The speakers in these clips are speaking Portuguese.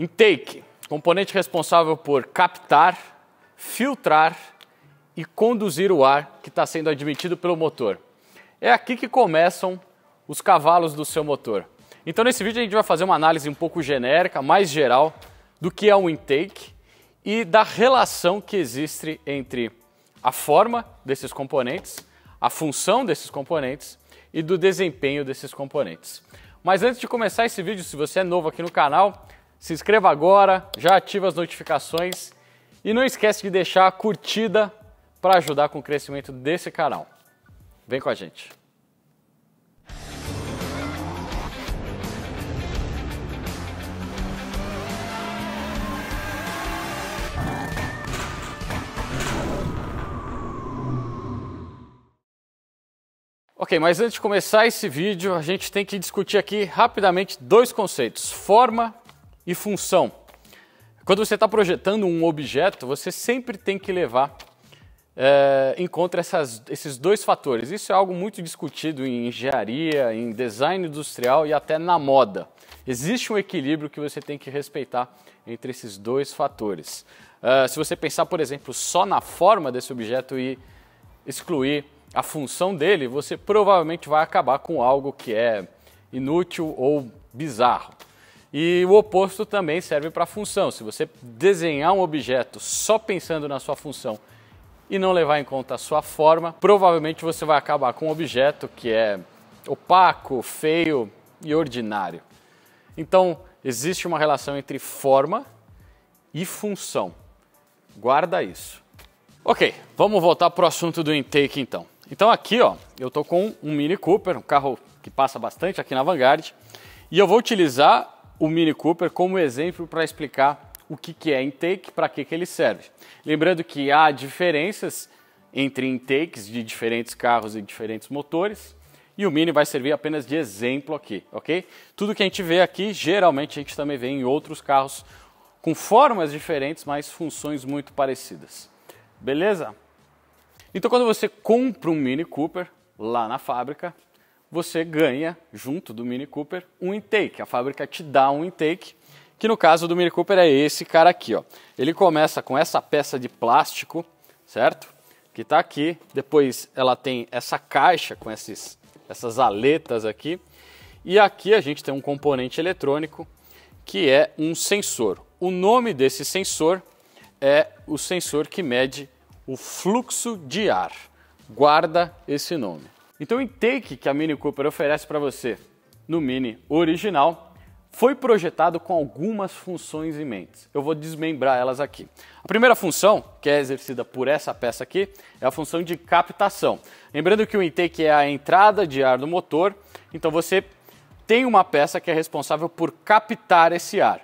Intake, componente responsável por captar, filtrar e conduzir o ar que está sendo admitido pelo motor. É aqui que começam os cavalos do seu motor. Então, nesse vídeo, a gente vai fazer uma análise um pouco genérica, mais geral, do que é um intake e da relação que existe entre a forma desses componentes, a função desses componentes e do desempenho desses componentes. Mas antes de começar esse vídeo, se você é novo aqui no canal, se inscreva agora, já ativa as notificações e não esquece de deixar a curtida para ajudar com o crescimento desse canal. Vem com a gente. Ok, mas antes de começar esse vídeo, a gente tem que discutir aqui rapidamente dois conceitos: forma e função. Quando você está projetando um objeto, você sempre tem que levar é, em conta essas, esses dois fatores. Isso é algo muito discutido em engenharia, em design industrial e até na moda. Existe um equilíbrio que você tem que respeitar entre esses dois fatores. Eh, se você pensar, por exemplo, só na forma desse objeto e excluir a função dele, você provavelmente vai acabar com algo que é inútil ou bizarro. E o oposto também serve para função. Se você desenhar um objeto só pensando na sua função e não levar em conta a sua forma, provavelmente você vai acabar com um objeto que é opaco, feio e ordinário. Então, existe uma relação entre forma e função. Guarda isso. Ok, vamos voltar para o assunto do intake então. Então aqui ó, eu estou com um Mini Cooper, um carro que passa bastante aqui na Vanguard, e eu vou utilizar o Mini Cooper como exemplo para explicar o que, que é intake, para que, que ele serve. Lembrando que há diferenças entre intakes de diferentes carros e diferentes motores, e o Mini vai servir apenas de exemplo aqui, ok? Tudo que a gente vê aqui, geralmente a gente também vê em outros carros com formas diferentes, mas funções muito parecidas. Beleza? Então, quando você compra um Mini Cooper lá na fábrica, você ganha, junto do Mini Cooper, um intake. A fábrica te dá um intake, que no caso do Mini Cooper é esse cara aqui. Ó. Ele começa com essa peça de plástico, certo? Que está aqui. Depois ela tem essa caixa com esses, essas aletas aqui. E aqui a gente tem um componente eletrônico que é um sensor. O nome desse sensor é o sensor que mede o fluxo de ar. Guarda esse nome. Então o intake que a Mini Cooper oferece para você no Mini original foi projetado com algumas funções em mente. Eu vou desmembrar elas aqui. A primeira função, que é exercida por essa peça aqui, é a função de captação. Lembrando que o intake é a entrada de ar do motor, então você tem uma peça que é responsável por captar esse ar.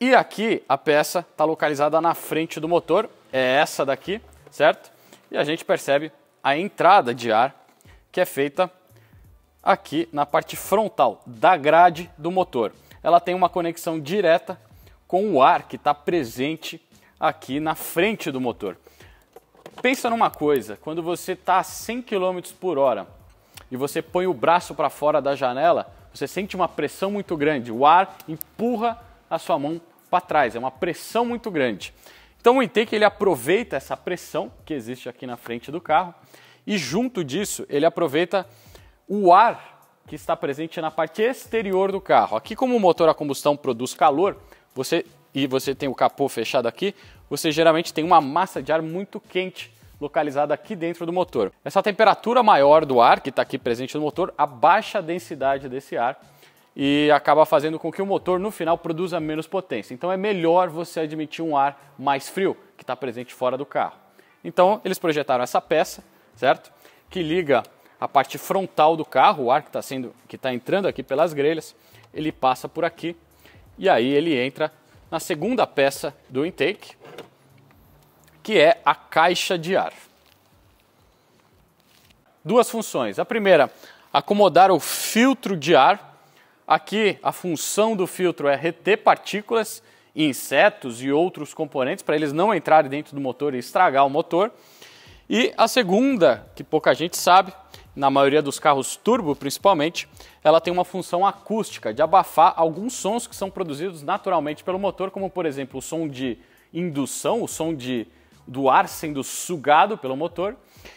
E aqui a peça está localizada na frente do motor, é essa daqui, certo? E a gente percebe a entrada de ar que é feita aqui na parte frontal da grade do motor. Ela tem uma conexão direta com o ar que está presente aqui na frente do motor. Pensa numa coisa, quando você está a 100 km por hora e você põe o braço para fora da janela, você sente uma pressão muito grande, o ar empurra a sua mão para trás, é uma pressão muito grande. Então o intake é ele aproveita essa pressão que existe aqui na frente do carro e junto disso ele aproveita o ar que está presente na parte exterior do carro. Aqui como o motor a combustão produz calor, você e você tem o capô fechado aqui, você geralmente tem uma massa de ar muito quente localizada aqui dentro do motor. Essa temperatura maior do ar que está aqui presente no motor abaixa a densidade desse ar e acaba fazendo com que o motor no final produza menos potência. Então é melhor você admitir um ar mais frio que está presente fora do carro. Então eles projetaram essa peça certo? Que liga a parte frontal do carro, o ar que está sendo, que está entrando aqui pelas grelhas, ele passa por aqui e aí ele entra na segunda peça do intake, que é a caixa de ar. Duas funções. A primeira, acomodar o filtro de ar. Aqui a função do filtro é reter partículas, insetos e outros componentes para eles não entrarem dentro do motor e estragar o motor. E a segunda, que pouca gente sabe, na maioria dos carros turbo principalmente, ela tem uma função acústica de abafar alguns sons que são produzidos naturalmente pelo motor, como por exemplo o som de indução, o som de, do ar sendo sugado pelo motor,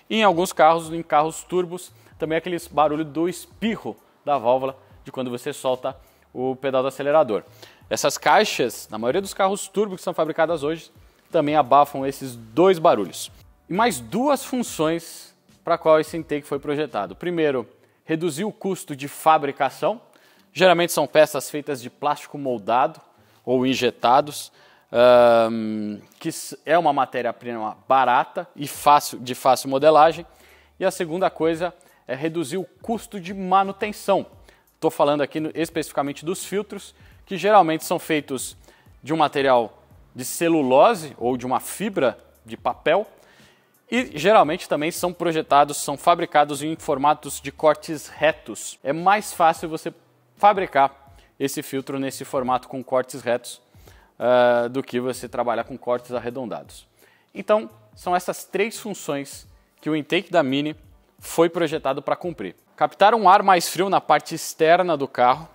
e em alguns carros, em carros turbos, também aquele barulho do espirro da válvula de quando você solta o pedal do acelerador. Essas caixas, na maioria dos carros turbo que são fabricadas hoje, também abafam esses dois barulhos e mais duas funções para a qual esse intake foi projetado. Primeiro, reduzir o custo de fabricação. Geralmente são peças feitas de plástico moldado ou injetados, um, que é uma matéria-prima barata e fácil, de fácil modelagem. E a segunda coisa é reduzir o custo de manutenção. Estou falando aqui especificamente dos filtros, que geralmente são feitos de um material de celulose ou de uma fibra de papel e geralmente também são projetados, são fabricados em formatos de cortes retos. É mais fácil você fabricar esse filtro nesse formato com cortes retos uh, do que você trabalhar com cortes arredondados. Então, são essas três funções que o intake da Mini foi projetado para cumprir: captar um ar mais frio na parte externa do carro,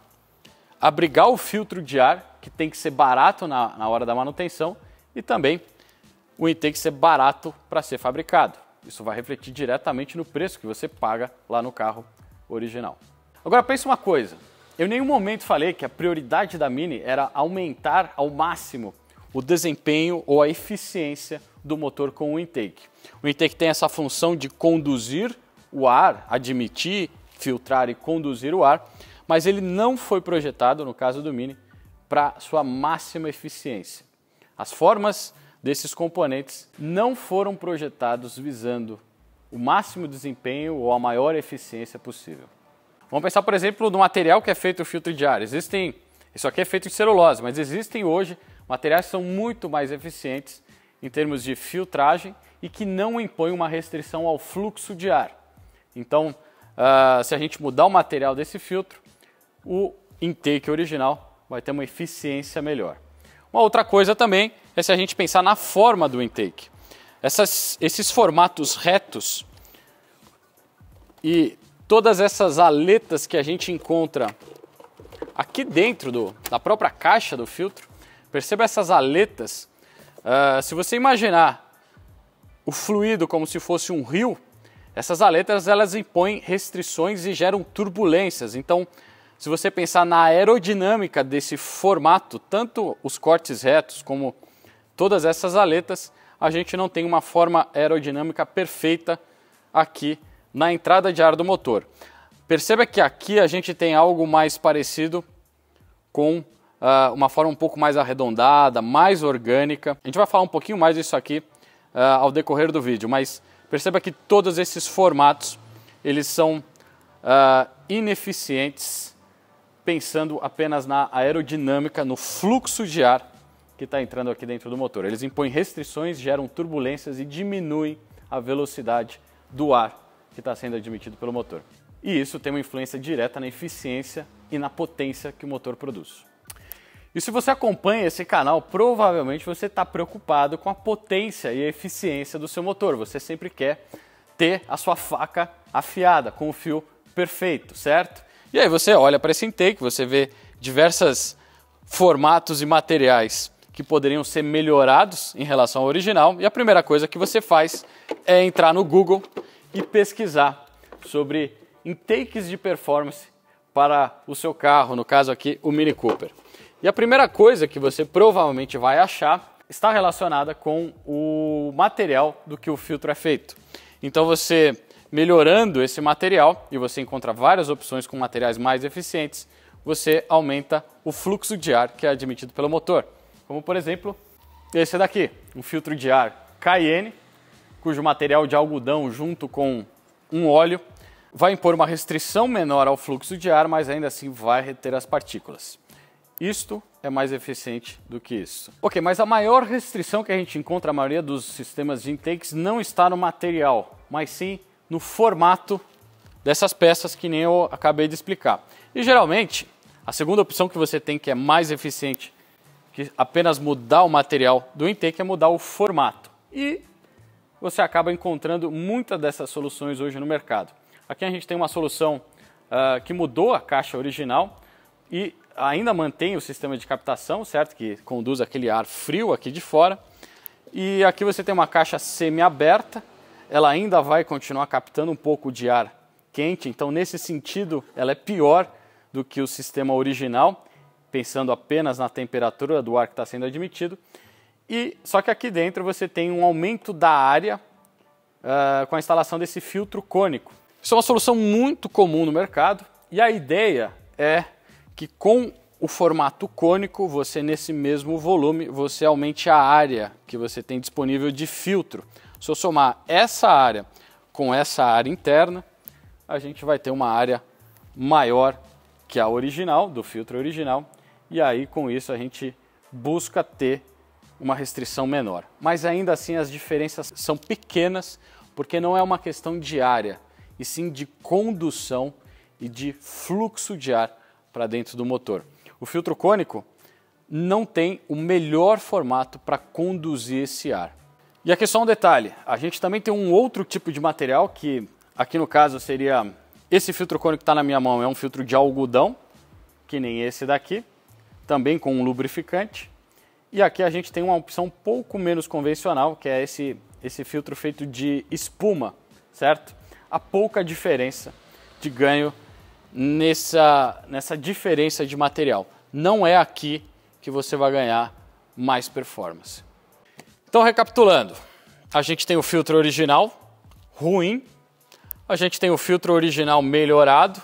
abrigar o filtro de ar, que tem que ser barato na, na hora da manutenção, e também o intake ser barato para ser fabricado. Isso vai refletir diretamente no preço que você paga lá no carro original. Agora pense uma coisa, eu em nenhum momento falei que a prioridade da Mini era aumentar ao máximo o desempenho ou a eficiência do motor com o intake. O intake tem essa função de conduzir o ar, admitir, filtrar e conduzir o ar, mas ele não foi projetado, no caso do Mini, para sua máxima eficiência. As formas desses componentes não foram projetados visando o máximo desempenho ou a maior eficiência possível. Vamos pensar, por exemplo, no material que é feito o filtro de ar. Existem, isso aqui é feito de celulose, mas existem hoje materiais que são muito mais eficientes em termos de filtragem e que não impõem uma restrição ao fluxo de ar. Então, uh, se a gente mudar o material desse filtro, o intake original vai ter uma eficiência melhor. Uma outra coisa também é se a gente pensar na forma do intake. Essas, esses formatos retos e todas essas aletas que a gente encontra aqui dentro do, da própria caixa do filtro, perceba essas aletas. Uh, se você imaginar o fluido como se fosse um rio, essas aletas elas impõem restrições e geram turbulências. Então, se você pensar na aerodinâmica desse formato, tanto os cortes retos como todas essas aletas, a gente não tem uma forma aerodinâmica perfeita aqui na entrada de ar do motor. Perceba que aqui a gente tem algo mais parecido com uh, uma forma um pouco mais arredondada, mais orgânica. A gente vai falar um pouquinho mais disso aqui uh, ao decorrer do vídeo, mas perceba que todos esses formatos eles são uh, ineficientes pensando apenas na aerodinâmica, no fluxo de ar que está entrando aqui dentro do motor. Eles impõem restrições, geram turbulências e diminuem a velocidade do ar que está sendo admitido pelo motor. E isso tem uma influência direta na eficiência e na potência que o motor produz. E se você acompanha esse canal, provavelmente você está preocupado com a potência e a eficiência do seu motor. Você sempre quer ter a sua faca afiada, com o fio perfeito, certo? E aí você olha para esse intake, você vê diversos formatos e materiais que poderiam ser melhorados em relação ao original. E a primeira coisa que você faz é entrar no Google e pesquisar sobre intakes de performance para o seu carro, no caso aqui o Mini Cooper. E a primeira coisa que você provavelmente vai achar está relacionada com o material do que o filtro é feito. Então você melhorando esse material e você encontra várias opções com materiais mais eficientes, você aumenta o fluxo de ar que é admitido pelo motor. Como por exemplo, esse daqui, um filtro de ar Cayenne, cujo material de algodão junto com um óleo vai impor uma restrição menor ao fluxo de ar, mas ainda assim vai reter as partículas. Isto é mais eficiente do que isso. Ok, mas a maior restrição que a gente encontra, a maioria dos sistemas de intakes, não está no material, mas sim no formato dessas peças que nem eu acabei de explicar. E geralmente, a segunda opção que você tem que é mais eficiente que apenas mudar o material do intake é mudar o formato. E você acaba encontrando muitas dessas soluções hoje no mercado. Aqui a gente tem uma solução uh, que mudou a caixa original e ainda mantém o sistema de captação, certo? Que conduz aquele ar frio aqui de fora. E aqui você tem uma caixa semi-aberta, ela ainda vai continuar captando um pouco de ar quente, então nesse sentido ela é pior do que o sistema original, pensando apenas na temperatura do ar que está sendo admitido. E só que aqui dentro você tem um aumento da área uh, com a instalação desse filtro cônico. Isso é uma solução muito comum no mercado e a ideia é que com o formato cônico, você nesse mesmo volume, você aumente a área que você tem disponível de filtro. Se eu somar essa área com essa área interna, a gente vai ter uma área maior que a original, do filtro original, e aí com isso a gente busca ter uma restrição menor. Mas ainda assim as diferenças são pequenas, porque não é uma questão de área, e sim de condução e de fluxo de ar para dentro do motor. O filtro cônico não tem o melhor formato para conduzir esse ar. E aqui só um detalhe, a gente também tem um outro tipo de material que aqui no caso seria esse filtro cônico que está na minha mão é um filtro de algodão, que nem esse daqui, também com um lubrificante. E aqui a gente tem uma opção um pouco menos convencional, que é esse, esse filtro feito de espuma, certo? Há pouca diferença de ganho nessa, nessa diferença de material. Não é aqui que você vai ganhar mais performance. Então, recapitulando, a gente tem o filtro original, ruim. A gente tem o filtro original melhorado,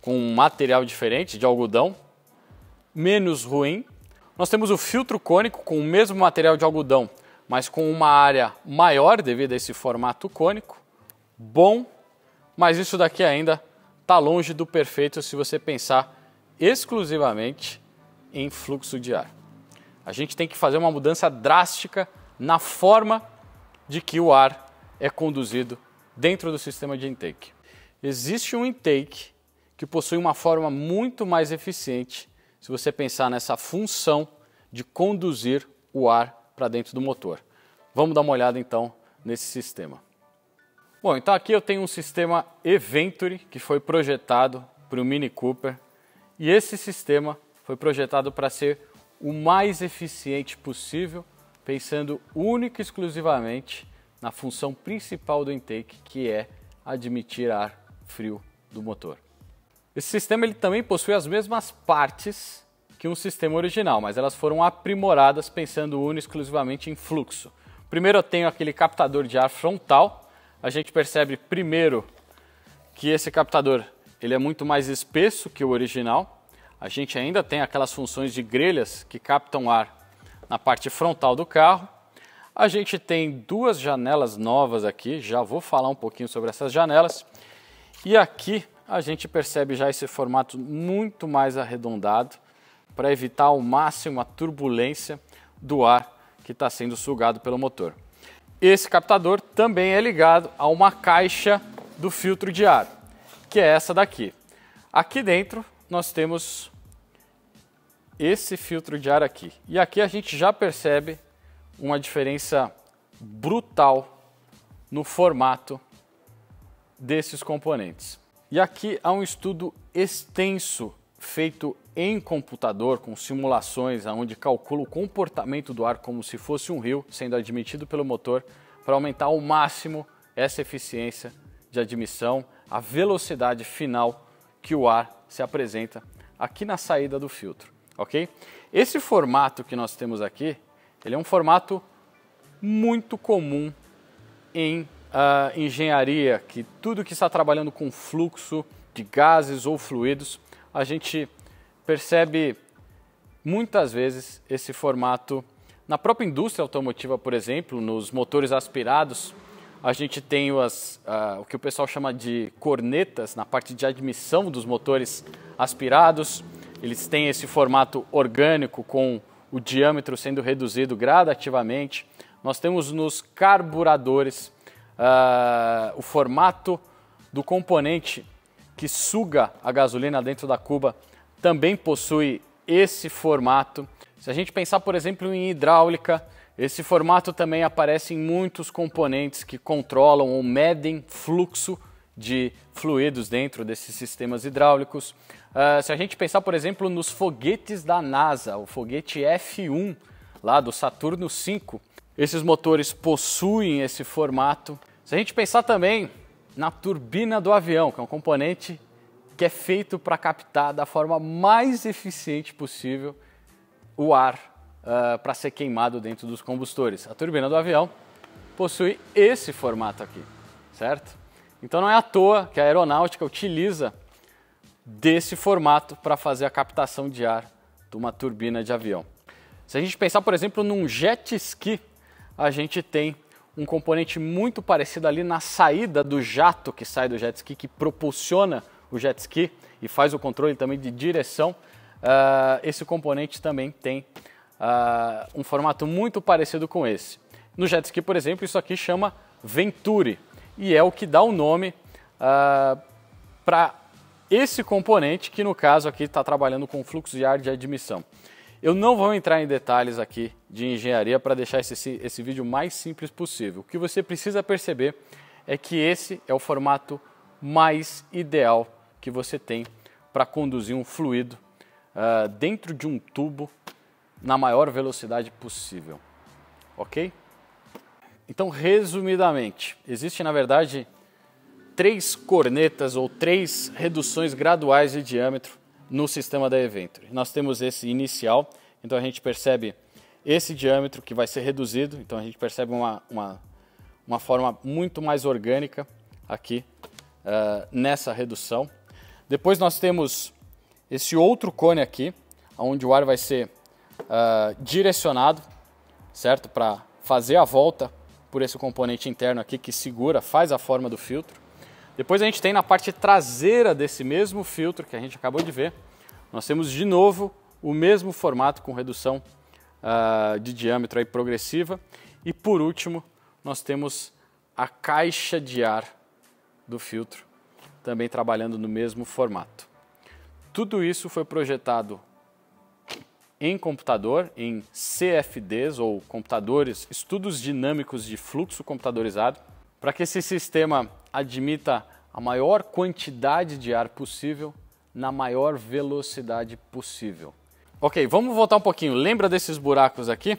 com um material diferente, de algodão, menos ruim. Nós temos o filtro cônico com o mesmo material de algodão, mas com uma área maior devido a esse formato cônico. Bom, mas isso daqui ainda está longe do perfeito se você pensar exclusivamente em fluxo de ar. A gente tem que fazer uma mudança drástica na forma de que o ar é conduzido dentro do sistema de intake. Existe um intake que possui uma forma muito mais eficiente se você pensar nessa função de conduzir o ar para dentro do motor. Vamos dar uma olhada então nesse sistema. Bom, então aqui eu tenho um sistema Eventory que foi projetado para o Mini Cooper e esse sistema foi projetado para ser o mais eficiente possível pensando única e exclusivamente na função principal do intake, que é admitir ar frio do motor. Esse sistema ele também possui as mesmas partes que um sistema original, mas elas foram aprimoradas pensando única e exclusivamente em fluxo. Primeiro eu tenho aquele captador de ar frontal. A gente percebe primeiro que esse captador ele é muito mais espesso que o original. A gente ainda tem aquelas funções de grelhas que captam ar na parte frontal do carro. A gente tem duas janelas novas aqui, já vou falar um pouquinho sobre essas janelas. E aqui a gente percebe já esse formato muito mais arredondado para evitar ao máximo a turbulência do ar que está sendo sugado pelo motor. Esse captador também é ligado a uma caixa do filtro de ar, que é essa daqui. Aqui dentro nós temos esse filtro de ar aqui. E aqui a gente já percebe uma diferença brutal no formato desses componentes. E aqui há um estudo extenso feito em computador com simulações onde calcula o comportamento do ar como se fosse um rio sendo admitido pelo motor para aumentar ao máximo essa eficiência de admissão, a velocidade final que o ar se apresenta aqui na saída do filtro ok? Esse formato que nós temos aqui, ele é um formato muito comum em uh, engenharia, que tudo que está trabalhando com fluxo de gases ou fluidos, a gente percebe muitas vezes esse formato na própria indústria automotiva, por exemplo, nos motores aspirados, a gente tem as, uh, o que o pessoal chama de cornetas na parte de admissão dos motores aspirados. Eles têm esse formato orgânico com o diâmetro sendo reduzido gradativamente. Nós temos nos carburadores uh, o formato do componente que suga a gasolina dentro da cuba também possui esse formato. Se a gente pensar, por exemplo, em hidráulica, esse formato também aparece em muitos componentes que controlam ou medem fluxo de fluidos dentro desses sistemas hidráulicos. Uh, se a gente pensar, por exemplo, nos foguetes da NASA, o foguete F1 lá do Saturno 5, esses motores possuem esse formato. Se a gente pensar também na turbina do avião, que é um componente que é feito para captar da forma mais eficiente possível o ar uh, ah, para ser queimado dentro dos combustores. A turbina do avião possui esse formato aqui, certo? Então não é à toa que a aeronáutica utiliza desse formato para fazer a captação de ar de uma turbina de avião. Se a gente pensar, por exemplo, num jet ski, a gente tem um componente muito parecido ali na saída do jato que sai do jet ski, que propulsiona o jet ski e faz o controle também de direção. Uh, esse componente também tem uh, um formato muito parecido com esse. No jet ski, por exemplo, isso aqui chama Venturi e é o que dá o nome uh, ah, para esse componente, que no caso aqui está trabalhando com fluxo de ar de admissão. Eu não vou entrar em detalhes aqui de engenharia para deixar esse, esse vídeo mais simples possível. O que você precisa perceber é que esse é o formato mais ideal que você tem para conduzir um fluido uh, dentro de um tubo na maior velocidade possível, ok? Então, resumidamente, existe na verdade três cornetas ou três reduções graduais de diâmetro no sistema da Eventure. Nós temos esse inicial, então a gente percebe esse diâmetro que vai ser reduzido, então a gente percebe uma, uma, uma forma muito mais orgânica aqui uh, nessa redução. Depois nós temos esse outro cone aqui, onde o ar vai ser uh, direcionado, certo? Para fazer a volta por esse componente interno aqui que segura, faz a forma do filtro. Depois a gente tem na parte traseira desse mesmo filtro que a gente acabou de ver, nós temos de novo o mesmo formato com redução uh, de diâmetro aí progressiva. E por último, nós temos a caixa de ar do filtro, também trabalhando no mesmo formato. Tudo isso foi projetado em computador, em CFDs ou computadores, estudos dinâmicos de fluxo computadorizado, para que esse sistema admita a maior quantidade de ar possível na maior velocidade possível. Ok, vamos voltar um pouquinho. Lembra desses buracos aqui?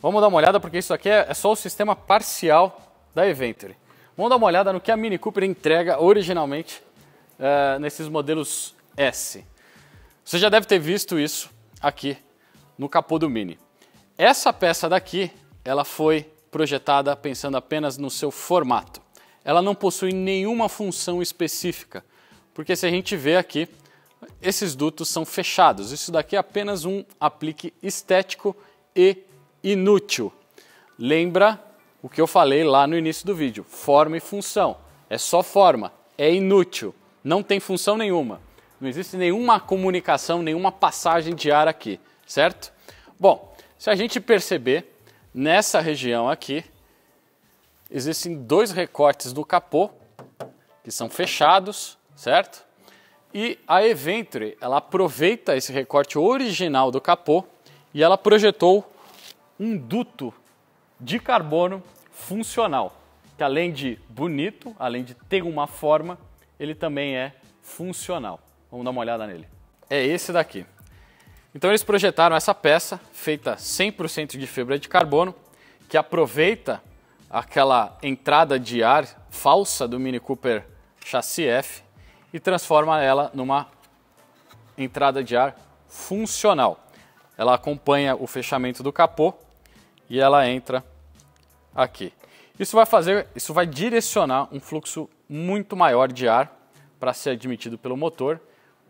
Vamos dar uma olhada porque isso aqui é, é só o sistema parcial da Eventry. Vamos dar uma olhada no que a Mini Cooper entrega originalmente uh, nesses modelos S. Você já deve ter visto isso aqui no capô do Mini. Essa peça daqui, ela foi projetada pensando apenas no seu formato ela não possui nenhuma função específica, porque se a gente vê aqui, esses dutos são fechados. Isso daqui é apenas um aplique estético e inútil. Lembra o que eu falei lá no início do vídeo: forma e função. É só forma, é inútil, não tem função nenhuma. Não existe nenhuma comunicação, nenhuma passagem de ar aqui, certo? Bom, se a gente perceber, nessa região aqui, existem dois recortes do capô que são fechados, certo? E a Eventre, ela aproveita esse recorte original do capô e ela projetou um duto de carbono funcional, que além de bonito, além de ter uma forma, ele também é funcional. Vamos dar uma olhada nele. É esse daqui. Então eles projetaram essa peça feita 100% de fibra de carbono, que aproveita aquela entrada de ar falsa do Mini Cooper chassi F e transforma ela numa entrada de ar funcional. Ela acompanha o fechamento do capô e ela entra aqui. Isso vai fazer, isso vai direcionar um fluxo muito maior de ar para ser admitido pelo motor.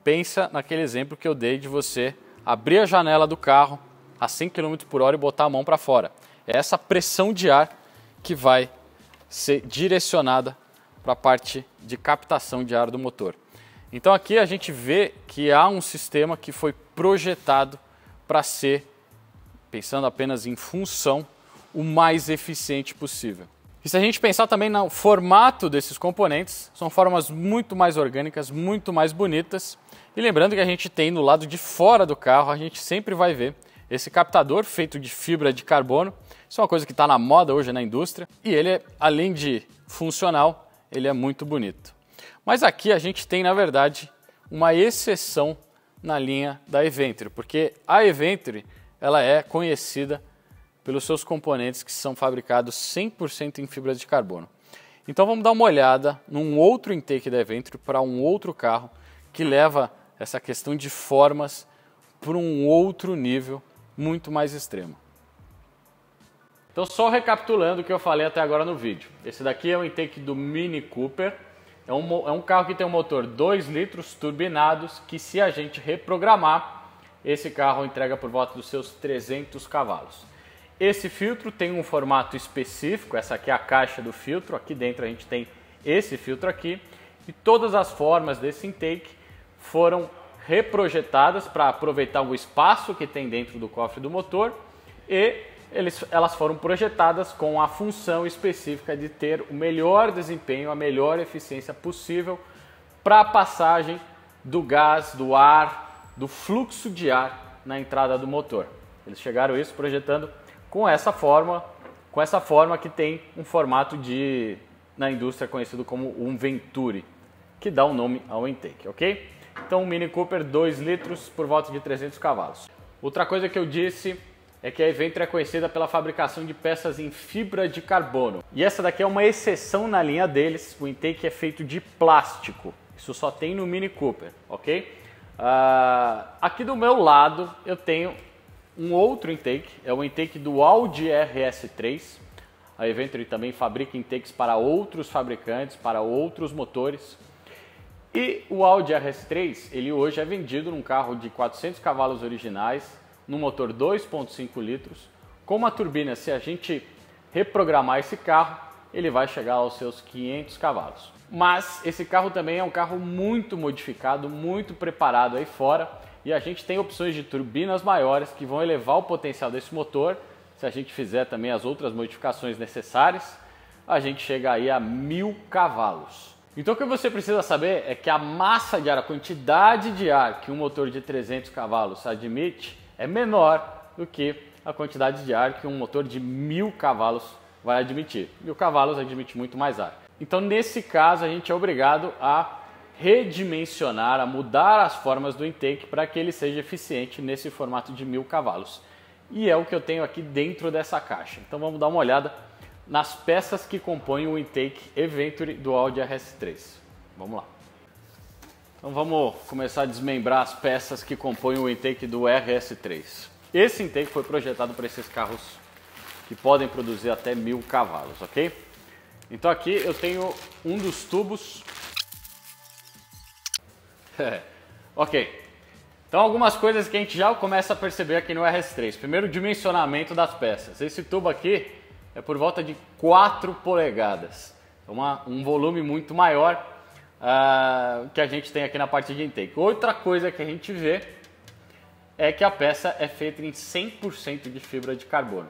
Pensa naquele exemplo que eu dei de você abrir a janela do carro a 100 km por hora e botar a mão para fora. É essa pressão de ar que vai ser direcionada para a parte de captação de ar do motor. Então aqui a gente vê que há um sistema que foi projetado para ser, pensando apenas em função, o mais eficiente possível. E se a gente pensar também no formato desses componentes, são formas muito mais orgânicas, muito mais bonitas. E lembrando que a gente tem no lado de fora do carro, a gente sempre vai ver esse captador feito de fibra de carbono isso é uma coisa que está na moda hoje na indústria e ele, além de funcional, ele é muito bonito. Mas aqui a gente tem, na verdade, uma exceção na linha da Eventry, porque a Eventry ela é conhecida pelos seus componentes que são fabricados 100% em fibra de carbono. Então vamos dar uma olhada num outro intake da Eventry para um outro carro que leva essa questão de formas para um outro nível muito mais extremo. Então, só recapitulando o que eu falei até agora no vídeo. Esse daqui é um intake do Mini Cooper. É um, é um carro que tem um motor 2 litros turbinados, que se a gente reprogramar, esse carro entrega por volta dos seus 300 cavalos. Esse filtro tem um formato específico, essa aqui é a caixa do filtro, aqui dentro a gente tem esse filtro aqui, e todas as formas desse intake foram reprojetadas para aproveitar o espaço que tem dentro do cofre do motor e eles, elas foram projetadas com a função específica de ter o melhor desempenho, a melhor eficiência possível para a passagem do gás, do ar, do fluxo de ar na entrada do motor. Eles chegaram isso projetando com essa forma, com essa forma que tem um formato de na indústria conhecido como um Venturi, que dá o um nome ao intake, ok? Então, um Mini Cooper 2 litros por volta de 300 cavalos. Outra coisa que eu disse é que a Eventra é conhecida pela fabricação de peças em fibra de carbono. E essa daqui é uma exceção na linha deles, o intake é feito de plástico. Isso só tem no Mini Cooper, ok? Uh, aqui do meu lado eu tenho um outro intake, é o intake do Audi RS3. A Eventry também fabrica intakes para outros fabricantes, para outros motores. E o Audi RS3, ele hoje é vendido num carro de 400 cavalos originais, no motor 2.5 litros, com uma turbina, se a gente reprogramar esse carro, ele vai chegar aos seus 500 cavalos. Mas esse carro também é um carro muito modificado, muito preparado aí fora, e a gente tem opções de turbinas maiores que vão elevar o potencial desse motor. Se a gente fizer também as outras modificações necessárias, a gente chega aí a mil cavalos. Então o que você precisa saber é que a massa de ar, a quantidade de ar que um motor de 300 cavalos admite, é menor do que a quantidade de ar que um motor de mil cavalos vai admitir. Mil cavalos admite muito mais ar. Então, nesse caso, a gente é obrigado a redimensionar, a mudar as formas do intake para que ele seja eficiente nesse formato de mil cavalos. E é o que eu tenho aqui dentro dessa caixa. Então vamos dar uma olhada nas peças que compõem o intake Eventure do Audi RS3. Vamos lá. Então vamos começar a desmembrar as peças que compõem o intake do RS3. Esse intake foi projetado para esses carros que podem produzir até mil cavalos, ok? Então aqui eu tenho um dos tubos. ok. Então algumas coisas que a gente já começa a perceber aqui no RS3. Primeiro, o dimensionamento das peças. Esse tubo aqui é por volta de 4 polegadas. Então, uma, um volume muito maior uh, que a gente tem aqui na parte de intake. Outra coisa que a gente vê é que a peça é feita em 100% de fibra de carbono,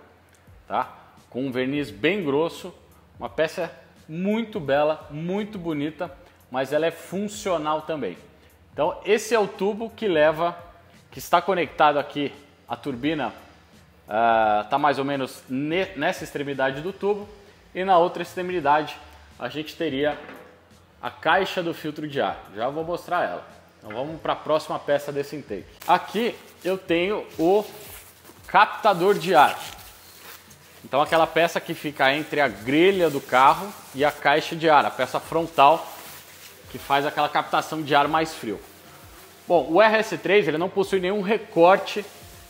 tá? Com um verniz bem grosso, uma peça muito bela, muito bonita, mas ela é funcional também. Então esse é o tubo que leva, que está conectado aqui a turbina, está ah, uh, mais ou menos ne, nessa extremidade do tubo e na outra extremidade a gente teria a caixa do filtro de ar. Já vou mostrar ela. Então vamos para a próxima peça desse intake. Aqui eu tenho o captador de ar. Então aquela peça que fica entre a grelha do carro e a caixa de ar, a peça frontal que faz aquela captação de ar mais frio. Bom, o RS3 ele não possui nenhum recorte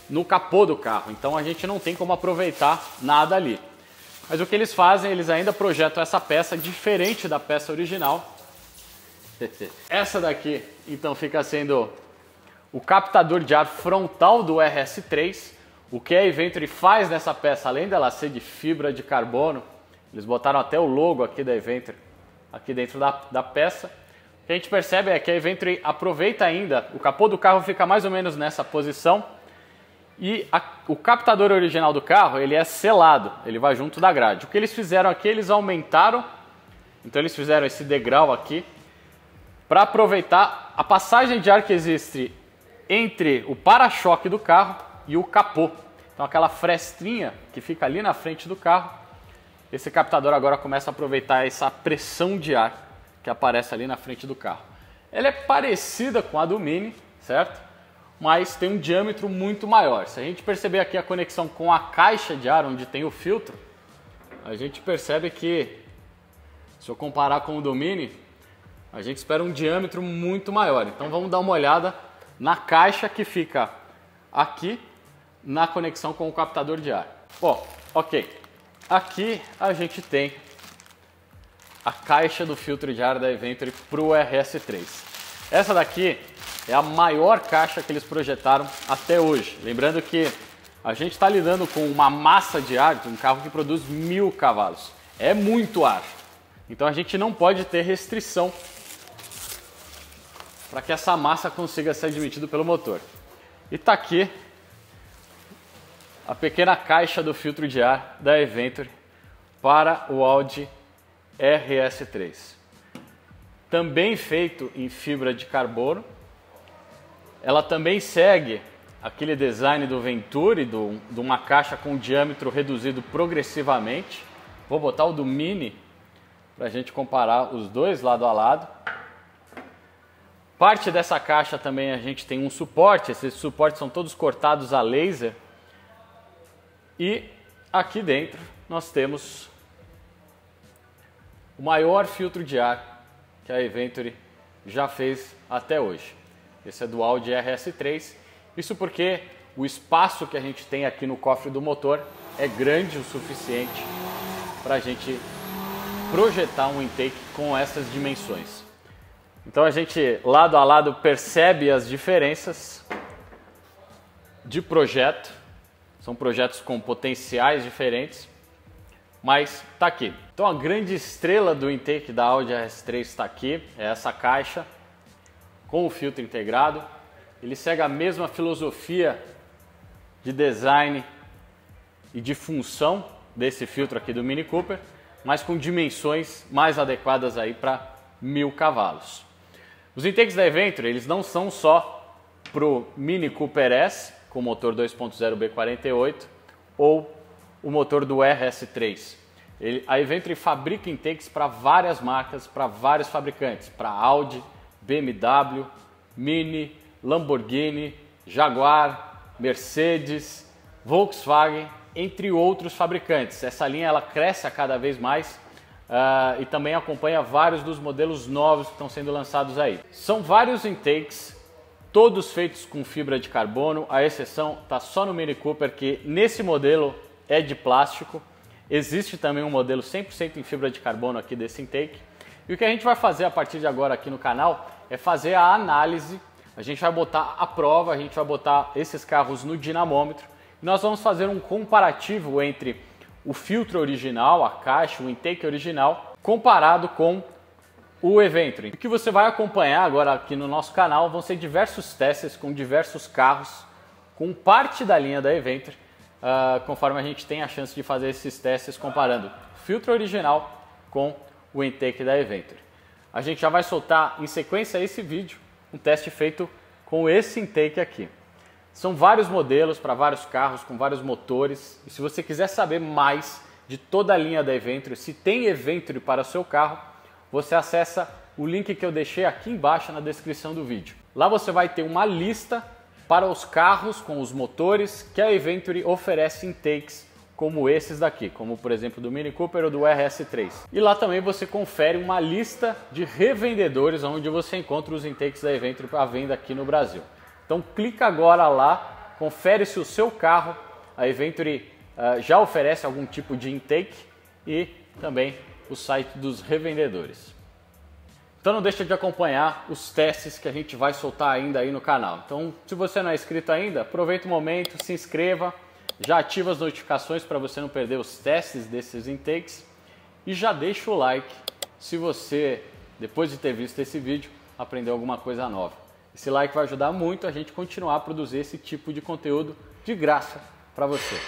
no capô do carro, então a gente não tem como aproveitar nada ali. Mas o que eles fazem, eles ainda projetam essa peça diferente da peça original Essa daqui, então, fica sendo o captador de ar frontal do RS3. O que a Eventry faz nessa peça, além dela ser de fibra de carbono, eles botaram até o logo aqui da Eventry, aqui dentro da, da peça. O que a gente percebe é que a Eventry aproveita ainda, o capô do carro fica mais ou menos nessa posição e a, o captador original do carro ele é selado, ele vai junto da grade. O que eles fizeram aqui, eles aumentaram, então eles fizeram esse degrau aqui para aproveitar a passagem de ar que existe entre o para-choque do carro e o capô. Então aquela frestinha que fica ali na frente do carro, esse captador agora começa a aproveitar essa pressão de ar que aparece ali na frente do carro. Ela é parecida com a do Mini, certo? Mas tem um diâmetro muito maior. Se a gente perceber aqui a conexão com a caixa de ar onde tem o filtro, a gente percebe que se eu comparar com o do Mini, a gente espera um diâmetro muito maior. Então vamos dar uma olhada na caixa que fica aqui na conexão com o captador de ar. Ó, ok. Aqui a gente tem a caixa do filtro de ar da Eventure para o RS3. Essa daqui é a maior caixa que eles projetaram até hoje. Lembrando que a gente está lidando com uma massa de ar de um carro que produz mil cavalos. É muito ar. Então a gente não pode ter restrição para que essa massa consiga ser admitida pelo motor. E está aqui a pequena caixa do filtro de ar da Eventure para o Audi RS3. Também feito em fibra de carbono, ela também segue aquele design do Venturi, do, de uma caixa com diâmetro reduzido progressivamente. Vou botar o do Mini para a gente comparar os dois lado a lado. Parte dessa caixa também a gente tem um suporte, esses suportes são todos cortados a laser. E aqui dentro nós temos o maior filtro de ar que a Eventory já fez até hoje. Esse é do Audi RS3. Isso porque o espaço que a gente tem aqui no cofre do motor é grande o suficiente para a gente projetar um intake com essas dimensões. Então a gente, lado a lado, percebe as diferenças de projeto. São projetos com potenciais diferentes, mas está aqui. Então a grande estrela do intake da Audi RS3 está aqui, é essa caixa com o filtro integrado. Ele segue a mesma filosofia de design e de função desse filtro aqui do Mini Cooper, mas com dimensões mais adequadas aí para mil cavalos. Os intakes da Adventure, eles não são só para o Mini Cooper S com motor 2.0 B48 ou o motor do RS3. Ele, a Eventry fabrica intakes para várias marcas, para vários fabricantes, para Audi, BMW, Mini, Lamborghini, Jaguar, Mercedes, Volkswagen, entre outros fabricantes. Essa linha ela cresce a cada vez mais Uh, e também acompanha vários dos modelos novos que estão sendo lançados aí. São vários intakes, todos feitos com fibra de carbono, a exceção está só no Mini Cooper, que nesse modelo é de plástico. Existe também um modelo 100% em fibra de carbono aqui desse intake. E o que a gente vai fazer a partir de agora aqui no canal é fazer a análise. A gente vai botar a prova, a gente vai botar esses carros no dinamômetro. nós vamos fazer um comparativo entre o filtro original, a caixa, o intake original, comparado com o evento. O que você vai acompanhar agora aqui no nosso canal vão ser diversos testes com diversos carros, com parte da linha da Eventry, uh, ah, conforme a gente tem a chance de fazer esses testes comparando o filtro original com o intake da Eventry. A gente já vai soltar em sequência esse vídeo, um teste feito com esse intake aqui. São vários modelos para vários carros, com vários motores. E se você quiser saber mais de toda a linha da Eventry, se tem Eventry para o seu carro, você acessa o link que eu deixei aqui embaixo na descrição do vídeo. Lá você vai ter uma lista para os carros com os motores que a Eventry oferece em takes como esses daqui, como por exemplo do Mini Cooper ou do RS3. E lá também você confere uma lista de revendedores onde você encontra os intakes da Eventry para venda aqui no Brasil. Então clica agora lá, confere se o seu carro, a Eventure uh, ah, já oferece algum tipo de intake e também o site dos revendedores. Então não deixa de acompanhar os testes que a gente vai soltar ainda aí no canal. Então, se você não é inscrito ainda, aproveita o momento, se inscreva, já ativa as notificações para você não perder os testes desses intakes e já deixa o like se você, depois de ter visto esse vídeo, aprendeu alguma coisa nova. Esse like vai ajudar muito a gente continuar a produzir esse tipo de conteúdo de graça para você.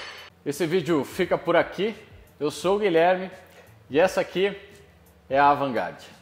Esse vídeo fica por aqui. Eu sou o Guilherme e essa aqui é a Avangarde.